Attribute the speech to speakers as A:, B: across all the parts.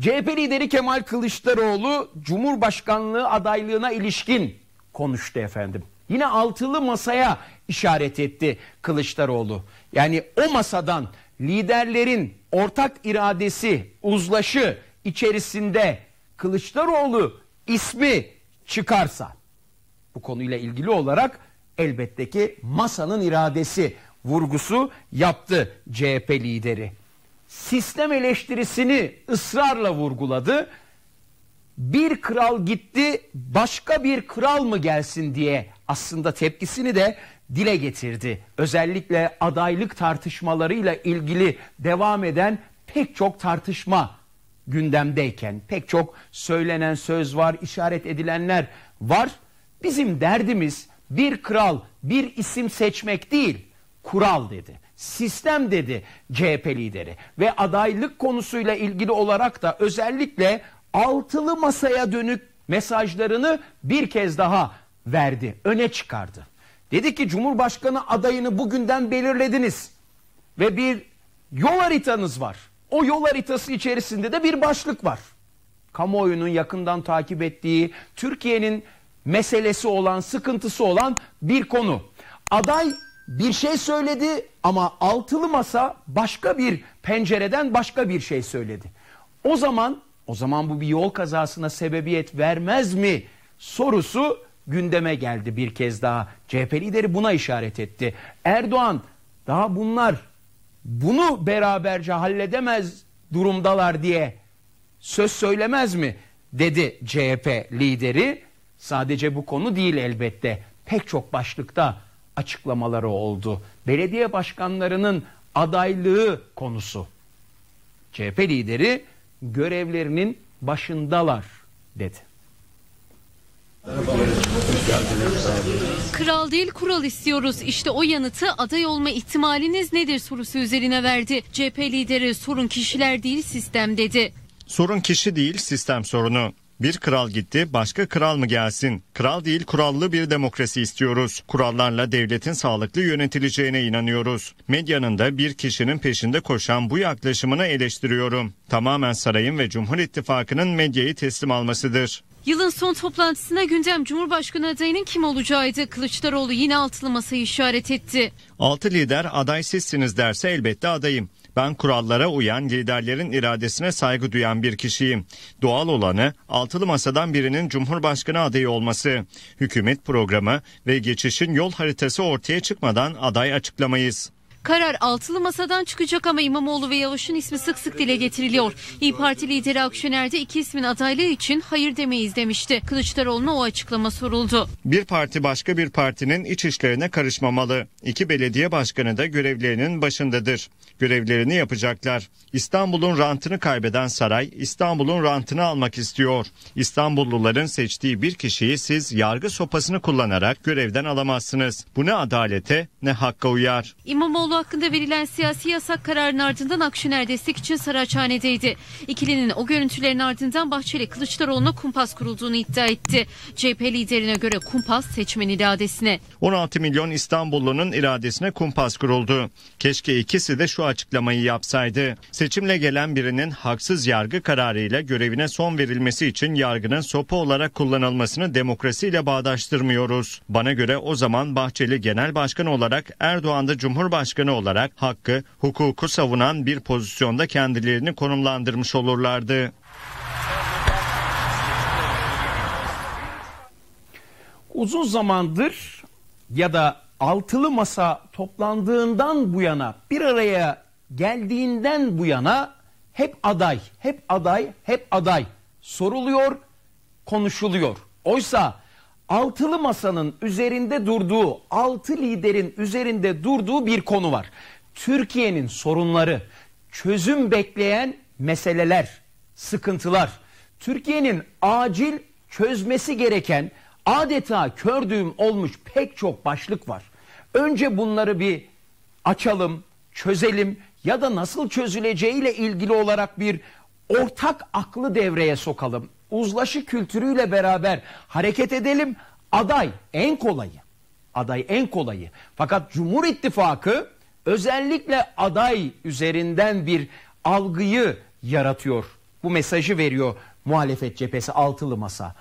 A: CHP lideri Kemal Kılıçdaroğlu Cumhurbaşkanlığı adaylığına ilişkin konuştu efendim. Yine altılı masaya işaret etti Kılıçdaroğlu. Yani o masadan liderlerin ortak iradesi, uzlaşı içerisinde Kılıçdaroğlu ismi çıkarsa bu konuyla ilgili olarak elbette ki masanın iradesi vurgusu yaptı CHP lideri sistem eleştirisini ısrarla vurguladı. Bir kral gitti başka bir kral mı gelsin diye aslında tepkisini de dile getirdi. Özellikle adaylık tartışmalarıyla ilgili devam eden pek çok tartışma gündemdeyken pek çok söylenen söz var, işaret edilenler var. Bizim derdimiz bir kral, bir isim seçmek değil kural dedi. Sistem dedi CHP lideri ve adaylık konusuyla ilgili olarak da özellikle altılı masaya dönük mesajlarını bir kez daha verdi, öne çıkardı. Dedi ki Cumhurbaşkanı adayını bugünden belirlediniz ve bir yol haritanız var. O yol haritası içerisinde de bir başlık var. Kamuoyunun yakından takip ettiği, Türkiye'nin meselesi olan, sıkıntısı olan bir konu. Aday bir şey söyledi ama altılı masa başka bir pencereden başka bir şey söyledi. O zaman o zaman bu bir yol kazasına sebebiyet vermez mi sorusu gündeme geldi bir kez daha. CHP lideri buna işaret etti. Erdoğan daha bunlar bunu beraberce halledemez durumdalar diye söz söylemez mi dedi CHP lideri. Sadece bu konu değil elbette. Pek çok başlıkta açıklamaları oldu. Belediye başkanlarının adaylığı konusu. CHP lideri görevlerinin başındalar dedi.
B: Kral değil kural istiyoruz. İşte o yanıtı aday olma ihtimaliniz nedir sorusu üzerine verdi. CHP lideri sorun kişiler değil sistem dedi.
C: Sorun kişi değil sistem sorunu. Bir kral gitti, başka kral mı gelsin? Kral değil, kurallı bir demokrasi istiyoruz. Kurallarla devletin sağlıklı yönetileceğine inanıyoruz. Medyanın da bir kişinin peşinde koşan bu yaklaşımını eleştiriyorum. Tamamen sarayın ve Cumhur İttifakı'nın medyayı teslim almasıdır.
B: Yılın son toplantısına gündem Cumhurbaşkanı adayının kim olacağıydı. Kılıçdaroğlu yine altılı masayı işaret etti.
C: Altı lider aday sizsiniz derse elbette adayım. Ben kurallara uyan, liderlerin iradesine saygı duyan bir kişiyim. Doğal olanı altılı masadan birinin Cumhurbaşkanı adayı olması. Hükümet programı ve geçişin yol haritası ortaya çıkmadan aday açıklamayız.
B: Karar altılı masadan çıkacak ama İmamoğlu ve Yavuş'un ismi sık sık dile getiriliyor. İyi Parti lideri Akşener'de iki ismin adaylığı için hayır demeyiz demişti. Kılıçdaroğlu'na o açıklama soruldu.
C: Bir parti başka bir partinin iç işlerine karışmamalı. İki belediye başkanı da görevlerinin başındadır. Görevlerini yapacaklar. İstanbul'un rantını kaybeden saray İstanbul'un rantını almak istiyor. İstanbulluların seçtiği bir kişiyi siz yargı sopasını kullanarak görevden alamazsınız. Bu ne adalete ne hakka uyar.
B: İmamoğlu Davutoğlu hakkında verilen siyasi yasak kararının ardından Akşener destek için Saraçhane'deydi. İkilinin o görüntülerin ardından Bahçeli Kılıçdaroğlu'na kumpas kurulduğunu iddia etti. CHP liderine göre kumpas seçmen iradesine.
C: 16 milyon İstanbullunun iradesine kumpas kuruldu. Keşke ikisi de şu açıklamayı yapsaydı. Seçimle gelen birinin haksız yargı kararıyla görevine son verilmesi için yargının sopa olarak kullanılmasını demokrasiyle bağdaştırmıyoruz. Bana göre o zaman Bahçeli Genel Başkan olarak Erdoğan'da Cumhurbaşkanı başkanı olarak hakkı, hukuku savunan bir pozisyonda kendilerini konumlandırmış olurlardı.
A: Uzun zamandır ya da altılı masa toplandığından bu yana bir araya geldiğinden bu yana hep aday, hep aday, hep aday soruluyor, konuşuluyor. Oysa altılı masanın üzerinde durduğu, altı liderin üzerinde durduğu bir konu var. Türkiye'nin sorunları, çözüm bekleyen meseleler, sıkıntılar, Türkiye'nin acil çözmesi gereken adeta kördüğüm olmuş pek çok başlık var. Önce bunları bir açalım, çözelim ya da nasıl çözüleceğiyle ilgili olarak bir ortak aklı devreye sokalım uzlaşı kültürüyle beraber hareket edelim. Aday en kolayı. Aday en kolayı. Fakat Cumhur İttifakı özellikle aday üzerinden bir algıyı yaratıyor. Bu mesajı veriyor muhalefet cephesi altılı masa.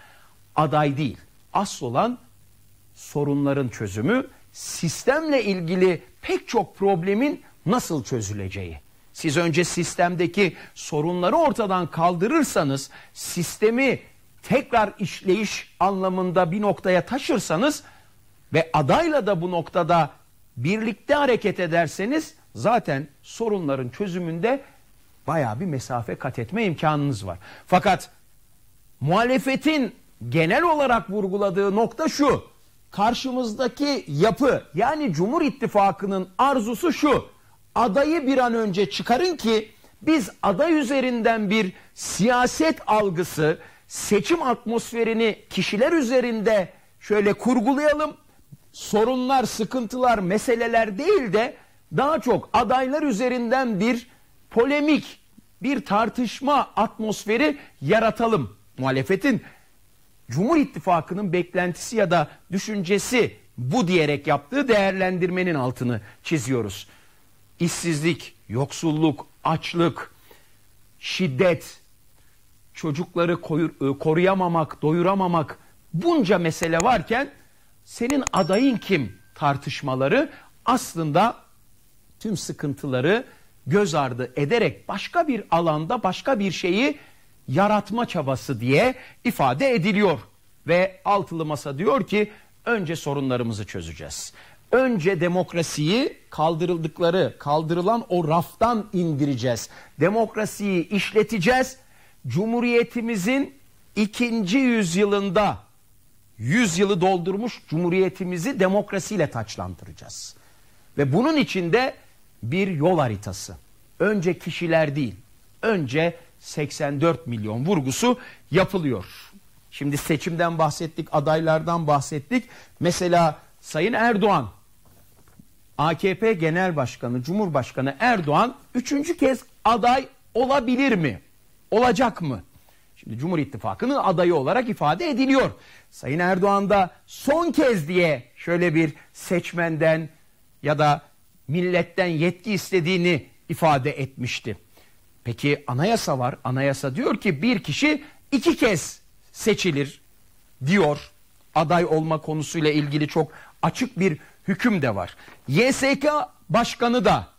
A: Aday değil. Asıl olan sorunların çözümü, sistemle ilgili pek çok problemin nasıl çözüleceği. Siz önce sistemdeki sorunları ortadan kaldırırsanız, sistemi tekrar işleyiş anlamında bir noktaya taşırsanız ve adayla da bu noktada birlikte hareket ederseniz zaten sorunların çözümünde baya bir mesafe kat etme imkanınız var. Fakat muhalefetin genel olarak vurguladığı nokta şu. Karşımızdaki yapı yani Cumhur İttifakı'nın arzusu şu adayı bir an önce çıkarın ki biz aday üzerinden bir siyaset algısı, seçim atmosferini kişiler üzerinde şöyle kurgulayalım. Sorunlar, sıkıntılar, meseleler değil de daha çok adaylar üzerinden bir polemik, bir tartışma atmosferi yaratalım. Muhalefetin Cumhur İttifakı'nın beklentisi ya da düşüncesi bu diyerek yaptığı değerlendirmenin altını çiziyoruz işsizlik, yoksulluk, açlık, şiddet, çocukları e, koruyamamak, doyuramamak bunca mesele varken senin adayın kim tartışmaları aslında tüm sıkıntıları göz ardı ederek başka bir alanda başka bir şeyi yaratma çabası diye ifade ediliyor. Ve altılı masa diyor ki önce sorunlarımızı çözeceğiz. Önce demokrasiyi kaldırıldıkları, kaldırılan o raftan indireceğiz. Demokrasiyi işleteceğiz. Cumhuriyetimizin ikinci yüzyılında yüzyılı doldurmuş cumhuriyetimizi demokrasiyle taçlandıracağız. Ve bunun içinde bir yol haritası. Önce kişiler değil, önce 84 milyon vurgusu yapılıyor. Şimdi seçimden bahsettik, adaylardan bahsettik. Mesela Sayın Erdoğan AKP Genel Başkanı Cumhurbaşkanı Erdoğan üçüncü kez aday olabilir mi? Olacak mı? Şimdi Cumhur İttifakı'nın adayı olarak ifade ediliyor. Sayın Erdoğan da son kez diye şöyle bir seçmenden ya da milletten yetki istediğini ifade etmişti. Peki anayasa var. Anayasa diyor ki bir kişi iki kez seçilir diyor. Aday olma konusuyla ilgili çok açık bir hüküm de var. YSK başkanı
C: da